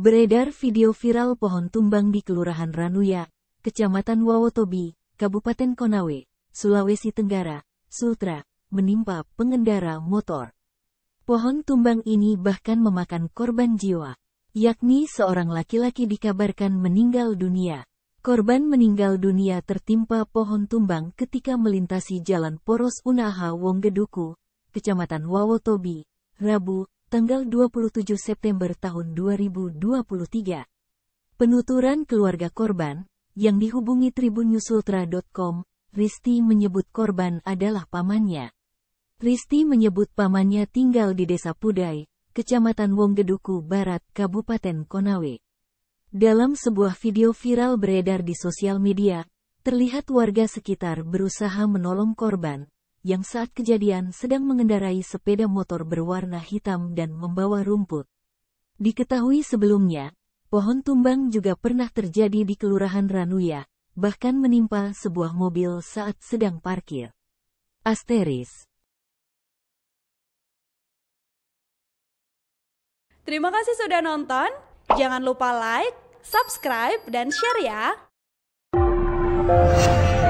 Beredar video viral pohon tumbang di Kelurahan Ranuya, Kecamatan Wawotobi, Kabupaten Konawe, Sulawesi Tenggara, Sultra, menimpa pengendara motor. Pohon tumbang ini bahkan memakan korban jiwa, yakni seorang laki-laki dikabarkan meninggal dunia. Korban meninggal dunia tertimpa pohon tumbang ketika melintasi Jalan Poros Unaha Wonggeduku, Kecamatan Wawotobi, Rabu, tanggal 27 September tahun 2023. Penuturan keluarga korban, yang dihubungi tribunnewsultra.com, Risti menyebut korban adalah pamannya. Risti menyebut pamannya tinggal di Desa Pudai, Kecamatan Wonggeduku Barat, Kabupaten Konawe. Dalam sebuah video viral beredar di sosial media, terlihat warga sekitar berusaha menolong korban, yang saat kejadian sedang mengendarai sepeda motor berwarna hitam dan membawa rumput. Diketahui sebelumnya, pohon tumbang juga pernah terjadi di Kelurahan Ranuya, bahkan menimpa sebuah mobil saat sedang parkir. Asteris Terima kasih sudah nonton. Jangan lupa like, subscribe, dan share ya.